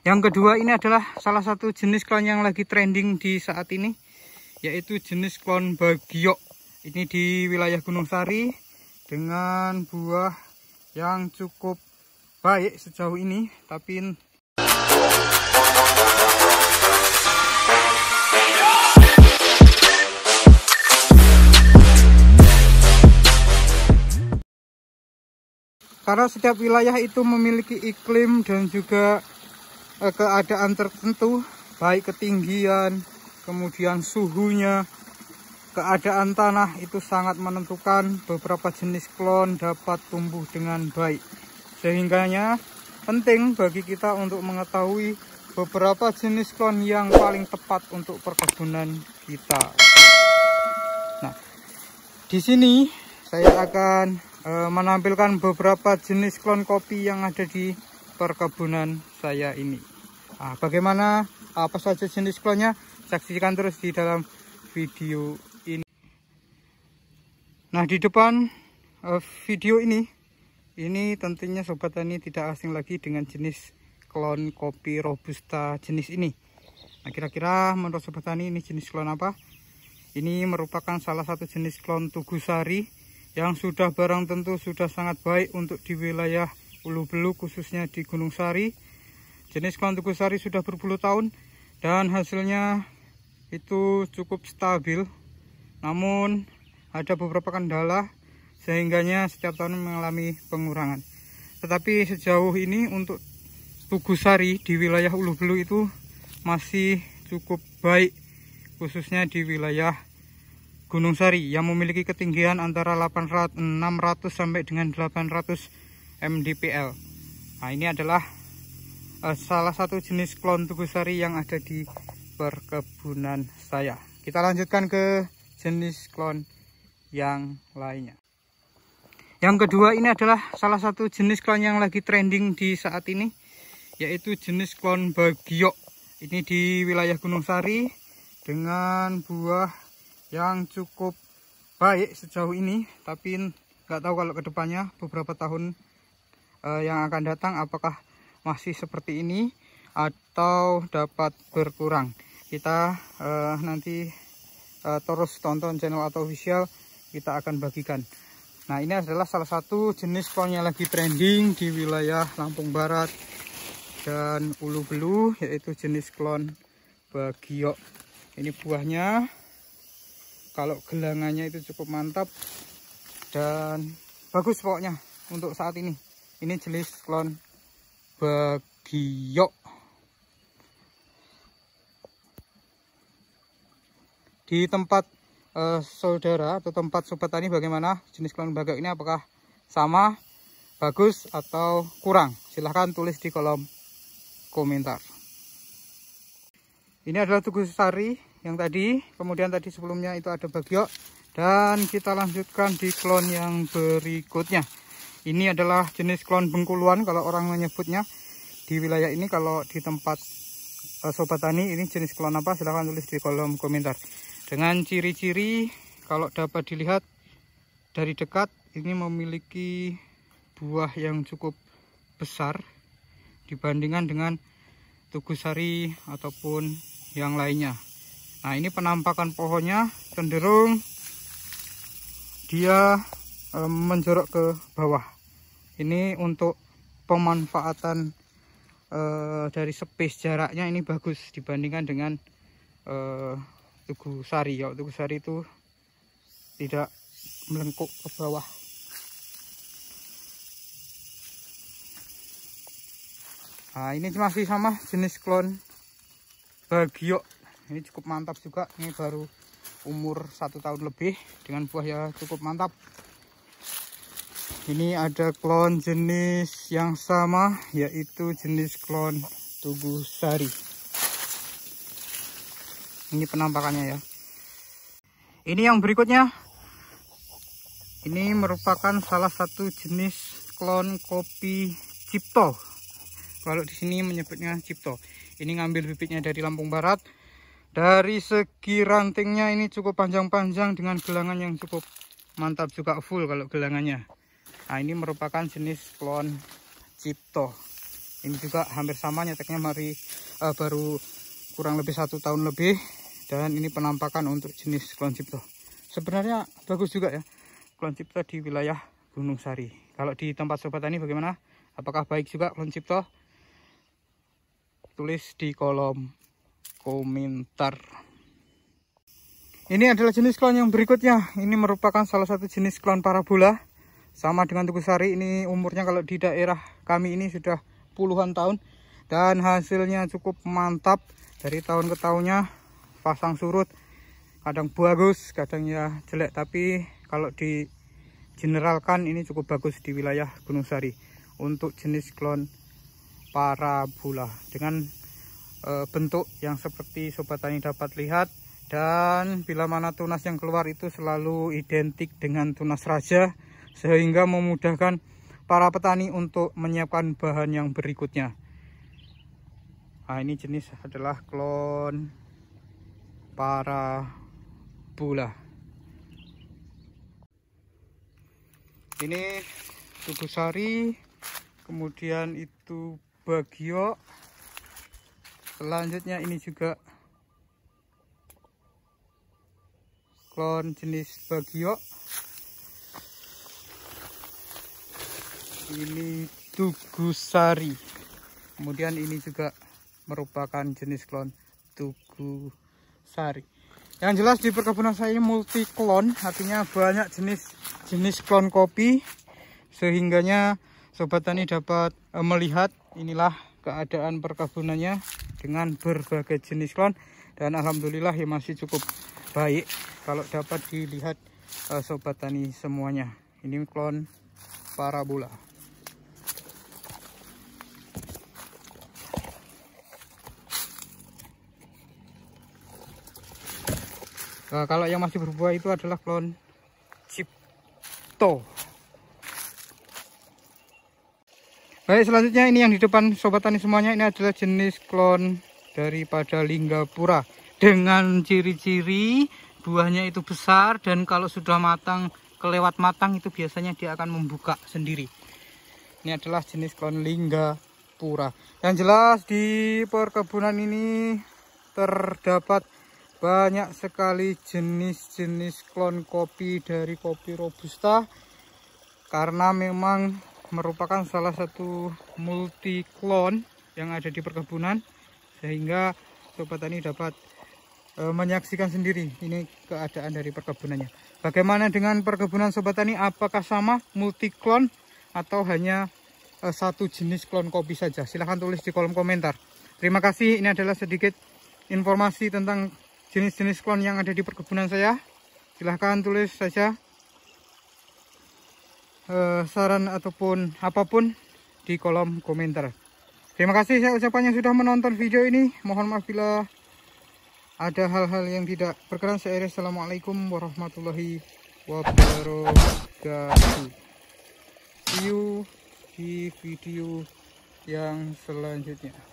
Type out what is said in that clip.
Yang kedua ini adalah salah satu jenis klon yang lagi trending di saat ini yaitu jenis klon bagiok. Ini di wilayah Gunung Sari dengan buah yang cukup baik sejauh ini tapi karena setiap wilayah itu memiliki iklim dan juga Eh, keadaan tertentu baik ketinggian kemudian suhunya keadaan tanah itu sangat menentukan beberapa jenis klon dapat tumbuh dengan baik sehingganya penting bagi kita untuk mengetahui beberapa jenis klon yang paling tepat untuk perkebunan kita nah di sini saya akan e, menampilkan beberapa jenis klon kopi yang ada di perkebunan saya ini Nah, bagaimana apa ah, saja jenis klonnya saksikan terus di dalam video ini. Nah di depan uh, video ini, ini tentunya sobat tani tidak asing lagi dengan jenis klon kopi robusta jenis ini. Nah kira-kira menurut sobat tani ini jenis klon apa? Ini merupakan salah satu jenis klon Tugu Sari yang sudah barang tentu sudah sangat baik untuk di wilayah Ulu Belu khususnya di Gunung Sari Jenis tugu sari sudah berpuluh tahun dan hasilnya itu cukup stabil. Namun ada beberapa kendala sehingganya setiap tahun mengalami pengurangan. Tetapi sejauh ini untuk tugu sari di wilayah Ulu Belu itu masih cukup baik khususnya di wilayah Gunung Sari yang memiliki ketinggian antara 800, 600 sampai dengan 800 mdpl. Nah, ini adalah Eh, salah satu jenis klon tugusari yang ada di perkebunan saya kita lanjutkan ke jenis klon yang lainnya yang kedua ini adalah salah satu jenis klon yang lagi trending di saat ini yaitu jenis klon bagiok ini di wilayah Gunung Sari dengan buah yang cukup baik sejauh ini tapi nggak tahu kalau kedepannya beberapa tahun eh, yang akan datang apakah masih seperti ini atau dapat berkurang kita uh, nanti uh, terus tonton channel atau official kita akan bagikan nah ini adalah salah satu jenis pohon yang lagi trending di wilayah Lampung Barat dan Ulu Belu yaitu jenis klon bagiok ini buahnya kalau gelangannya itu cukup mantap dan bagus pokoknya untuk saat ini ini jenis klon Bagio di tempat eh, saudara atau tempat sobat tani bagaimana jenis kelamin bagio ini apakah sama bagus atau kurang silahkan tulis di kolom komentar ini adalah tugu sari yang tadi kemudian tadi sebelumnya itu ada bagio dan kita lanjutkan di klon yang berikutnya ini adalah jenis klon bengkuluan kalau orang menyebutnya di wilayah ini kalau di tempat uh, sobat tani ini jenis klon apa silahkan tulis di kolom komentar. Dengan ciri-ciri kalau dapat dilihat dari dekat ini memiliki buah yang cukup besar dibandingkan dengan tugusari ataupun yang lainnya nah ini penampakan pohonnya cenderung dia menjorok ke bawah ini untuk pemanfaatan eh, dari space jaraknya ini bagus dibandingkan dengan eh, Tugu Sari ya Tugu Sari itu tidak melengkuk ke bawah Nah, ini masih sama jenis klon Bagio. Ini cukup mantap juga. Ini baru umur satu tahun lebih dengan buah ya cukup mantap ini ada klon jenis yang sama yaitu jenis klon tubuh sari ini penampakannya ya ini yang berikutnya ini merupakan salah satu jenis klon kopi cipto kalau di sini menyebutnya cipto ini ngambil bibitnya dari Lampung Barat dari segi rantingnya ini cukup panjang-panjang dengan gelangan yang cukup mantap juga full kalau gelangannya Nah, ini merupakan jenis klon Cipto. Ini juga hampir sama nyeteknya mari uh, baru kurang lebih satu tahun lebih dan ini penampakan untuk jenis klon Cipto. Sebenarnya bagus juga ya klon Cipto di wilayah Gunung Sari. Kalau di tempat sobat tani bagaimana? Apakah baik juga klon Cipto? Tulis di kolom komentar. Ini adalah jenis klon yang berikutnya. Ini merupakan salah satu jenis klon parabola sama dengan Tugu Sari ini umurnya kalau di daerah kami ini sudah puluhan tahun dan hasilnya cukup mantap dari tahun ke tahunnya pasang surut kadang bagus kadang ya jelek tapi kalau di generalkan ini cukup bagus di wilayah Gunung Sari untuk jenis klon parabola dengan e, bentuk yang seperti sobat tani dapat lihat dan bila mana tunas yang keluar itu selalu identik dengan tunas raja sehingga memudahkan para petani untuk menyiapkan bahan yang berikutnya nah ini jenis adalah klon para bula ini sari kemudian itu bagio selanjutnya ini juga klon jenis bagio ini tugu sari. kemudian ini juga merupakan jenis klon tugu sari. yang jelas di perkebunan saya ini multi klon artinya banyak jenis jenis klon kopi sehingganya sobat tani dapat eh, melihat inilah keadaan perkebunannya dengan berbagai jenis klon dan alhamdulillah ya masih cukup baik kalau dapat dilihat eh, sobat tani semuanya ini klon parabola Nah, kalau yang masih berbuah itu adalah klon Cipto. Baik, selanjutnya ini yang di depan sobat tani semuanya ini adalah jenis klon daripada Linggapura dengan ciri-ciri buahnya itu besar dan kalau sudah matang kelewat matang itu biasanya dia akan membuka sendiri. Ini adalah jenis klon Linggapura. Yang jelas di perkebunan ini terdapat banyak sekali jenis-jenis klon kopi dari kopi robusta karena memang merupakan salah satu multi klon yang ada di perkebunan sehingga sobat tani dapat e, menyaksikan sendiri ini keadaan dari perkebunannya bagaimana dengan perkebunan sobat tani apakah sama multi klon atau hanya e, satu jenis klon kopi saja silahkan tulis di kolom komentar terima kasih ini adalah sedikit informasi tentang jenis-jenis klon yang ada di perkebunan saya silahkan tulis saja e, saran ataupun apapun di kolom komentar terima kasih saya ucapkan yang sudah menonton video ini mohon maaf bila ada hal-hal yang tidak berkenan saya Assalamualaikum warahmatullahi wabarakatuh see you di video yang selanjutnya